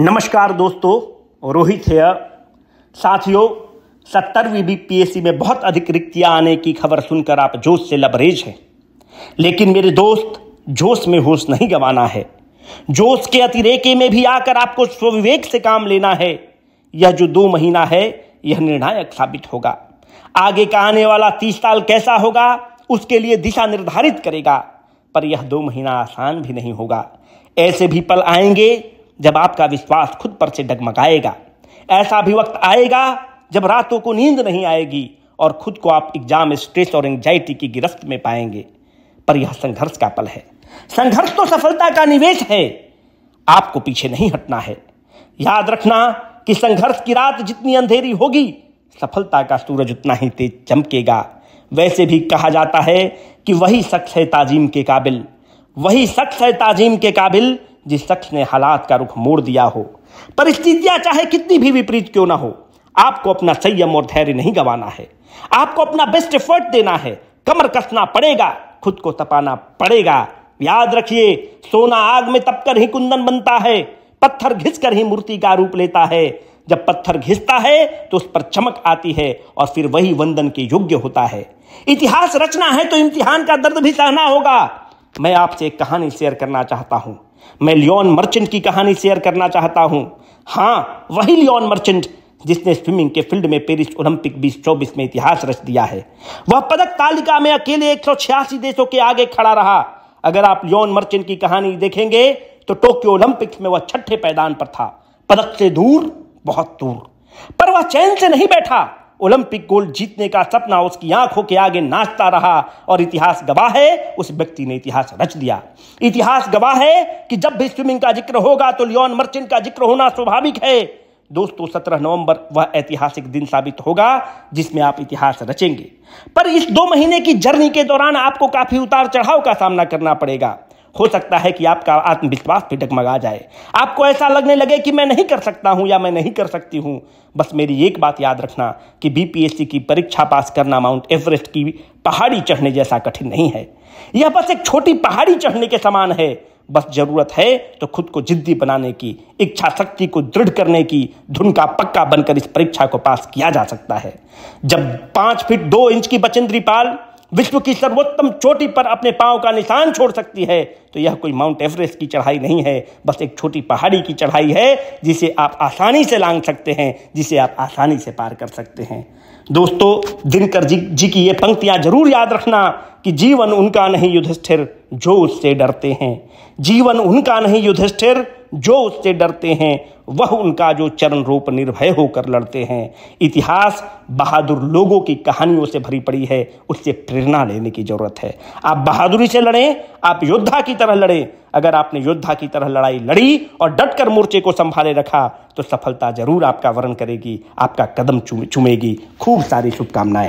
नमस्कार दोस्तों रोहित है साथियों सत्तरवीं बीपीएससी में बहुत अधिक रिक्तियां आने की खबर सुनकर आप जोश से लबरेज हैं लेकिन मेरे दोस्त जोश में होश नहीं गंवाना है जोश के अतिरेके में भी आकर आपको स्वविवेक से काम लेना है यह जो दो महीना है यह निर्णायक साबित होगा आगे का आने वाला तीस साल कैसा होगा उसके लिए दिशा निर्धारित करेगा पर यह दो महीना आसान भी नहीं होगा ऐसे भी पल आएंगे जब आपका विश्वास खुद पर से डगमगाएगा ऐसा भी वक्त आएगा जब रातों को नींद नहीं आएगी और खुद को आप एग्जाम स्ट्रेस और एंगजाइटी की गिरफ्त में पाएंगे पर यह संघर्ष का पल है संघर्ष तो सफलता का निवेश है आपको पीछे नहीं हटना है याद रखना कि संघर्ष की रात जितनी अंधेरी होगी सफलता का सूरज उतना ही तेज चमकेगा वैसे भी कहा जाता है कि वही शख्स है ताजीम के काबिल वही शख्स है ताजीम के काबिल जिस शख्स ने हालात का रुख मोड़ दिया हो परिस्थितियां चाहे कितनी भी विपरीत क्यों ना हो आपको अपना संयम और धैर्य नहीं गंवाना है आपको अपना बेस्ट एफर्ट देना है कमर कसना पड़ेगा खुद को तपाना पड़ेगा याद रखिए सोना आग में तपकर ही कुंदन बनता है पत्थर घिस ही मूर्ति का रूप लेता है जब पत्थर घिसता है तो उस पर चमक आती है और फिर वही वंदन के योग्य होता है इतिहास रचना है तो इम्तिहान का दर्द भी सहना होगा मैं आपसे एक कहानी शेयर करना चाहता हूं मैं लियोन मर्चेंट की कहानी शेयर करना चाहता हूँ हाँ वही लियोन मर्चेंट जिसने स्विमिंग के फील्ड में पेरिस ओलंपिक बीस चौबीस में इतिहास रच दिया है वह पदक तालिका में अकेले एक देशों के आगे खड़ा रहा अगर आप लियोन मर्चेंट की कहानी देखेंगे तो टोक्यो ओलंपिक्स में वह छठे पैदान पर था पदक से दूर बहुत दूर पर वह चैन से नहीं बैठा ओलंपिक गोल्ड जीतने का सपना उसकी आंखों के आगे नाचता रहा और इतिहास गवाह है उस व्यक्ति ने इतिहास रच दिया इतिहास गवाह है कि जब भी स्विमिंग का जिक्र होगा तो लियोन मर्चेंट का जिक्र होना स्वाभाविक है दोस्तों सत्रह नवंबर वह ऐतिहासिक दिन साबित होगा जिसमें आप इतिहास रचेंगे पर इस दो महीने की जर्नी के दौरान आपको काफी उतार चढ़ाव का सामना करना पड़ेगा हो सकता है कि आपका आत्मविश्वास भी डगमगा जाए आपको ऐसा लगने लगे कि मैं नहीं कर सकता हूँ या मैं नहीं कर सकती हूँ बस मेरी एक बात याद रखना कि बीपीएससी की परीक्षा पास करना माउंट एवरेस्ट की पहाड़ी चढ़ने जैसा कठिन नहीं है यह बस एक छोटी पहाड़ी चढ़ने के समान है बस जरूरत है तो खुद को जिद्दी बनाने की इच्छा शक्ति को दृढ़ करने की धुन का पक्का बनकर इस परीक्षा को पास किया जा सकता है जब पांच फीट दो इंच की बचेंद्री पाल विश्व की सर्वोत्तम चोटी पर अपने पांव का निशान छोड़ सकती है तो यह कोई माउंट एवरेस्ट की चढ़ाई नहीं है बस एक छोटी पहाड़ी की चढ़ाई है जिसे आप आसानी से लांग सकते हैं जिसे आप आसानी से पार कर सकते हैं दोस्तों दिनकर जी जी की ये पंक्तियां जरूर याद रखना कि जीवन उनका नहीं युधिष्ठिर जो उससे डरते हैं जीवन उनका नहीं युधिष्ठिर जो उससे डरते हैं वह उनका जो चरण रूप निर्भय होकर लड़ते हैं इतिहास बहादुर लोगों की कहानियों से भरी पड़ी है उससे प्रेरणा लेने की ज़रूरत है आप बहादुरी से लड़ें आप योद्धा की तरह लड़ें अगर आपने योद्धा की तरह लड़ाई लड़ी और डटकर मोर्चे को संभाले रखा तो सफलता जरूर आपका वर्ण करेगी आपका कदम चुमेगी खूब सारी शुभकामनाएं